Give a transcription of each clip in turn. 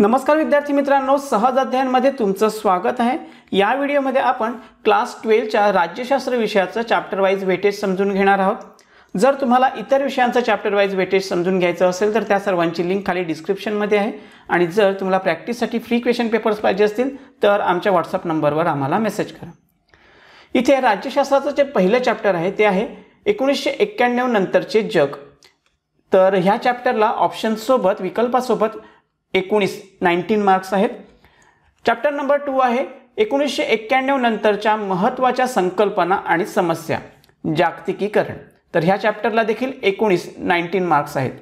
नमस्कार विद्यार्थी मित्रांनो सहज अध्ययनमध्ये तुमचं स्वागत आहे या व्हिडिओमध्ये आपण क्लास ट्वेल्वच्या राज्यशास्त्र विषयाचं चॅप्टर वाईज वेटेज समजून घेणार आहोत जर तुम्हाला इतर विषयांचं चॅप्टर वाईज वेटेज समजून घ्यायचं असेल तर त्या सर्वांची लिंक खाली डिस्क्रिप्शनमध्ये आहे आणि जर तुम्हाला प्रॅक्टिससाठी फ्री क्वेश्चन पेपर्स पाहिजे असतील तर आमच्या व्हॉट्सअप नंबरवर आम्हाला मेसेज करा इथे राज्यशास्त्राचं जे पहिलं चॅप्टर आहे ते आहे एकोणीसशे एक्क्याण्णव नंतरचे जग तर ह्या चॅप्टरला ऑप्शन्ससोबत विकल्पासोबत एकोणीस नाईन्टीन मार्क्स आहेत चॅप्टर नंबर टू आहे एकोणीसशे एक्क्याण्णव नंतरच्या महत्त्वाच्या संकल्पना आणि समस्या जागतिकीकरण तर ह्या चॅप्टरला देखील एकोणीस नाईन्टीन मार्क्स आहेत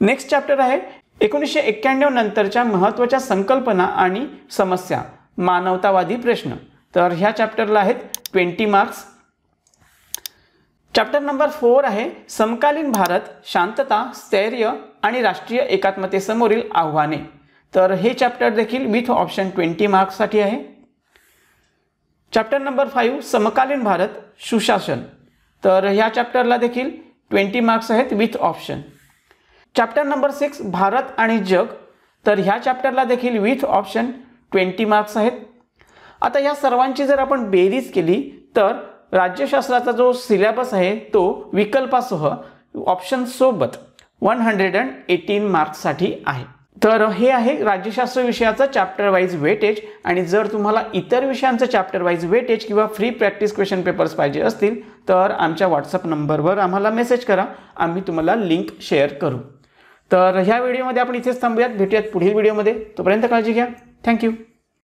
नेक्स्ट चॅप्टर आहे एकोणीसशे एक्क्याण्णव नंतरच्या महत्त्वाच्या संकल्पना आणि समस्या मानवतावादी प्रश्न तर ह्या चॅप्टरला आहेत twenty marks chapter number four आहे समकालीन भारत शांतता स्थैर्य आणि राष्ट्रीय एकात्मतेसमोरील आव्हाने तर हे चॅप्टर देखील विथ ऑप्शन ट्वेंटी मार्क्ससाठी आहे चॅप्टर नंबर फाईव्ह समकालीन भारत सुशासन तर ह्या चॅप्टरला देखील ट्वेंटी मार्क्स आहेत with option chapter number six Bharat आणि जग तर ह्या चॅप्टरला देखील विथ ऑप्शन ट्वेंटी मार्क्स आहेत आता या सर्वांची जर आपण बेरीज केली तर राज्यशास्त्राचा जो सिलेबस आहे तो विकल्पासह सोबत वन हंड्रेड अँड एटीन मार्क्ससाठी आहे तर हे आहे राज्यशास्त्र विषयाचं चॅप्टर वाईज वेटेज आणि जर तुम्हाला इतर विषयांचं चॅप्टर वाईज वेटेज किंवा फ्री प्रॅक्टिस क्वेश्चन पेपर्स पाहिजे असतील तर आमच्या व्हॉट्सअप नंबरवर आम्हाला मेसेज करा आम्ही तुम्हाला लिंक शेअर करू तर ह्या व्हिडिओमध्ये आपण इथेच थांबूयात भेटूयात पुढील व्हिडिओमध्ये तोपर्यंत काळजी घ्या थँक्यू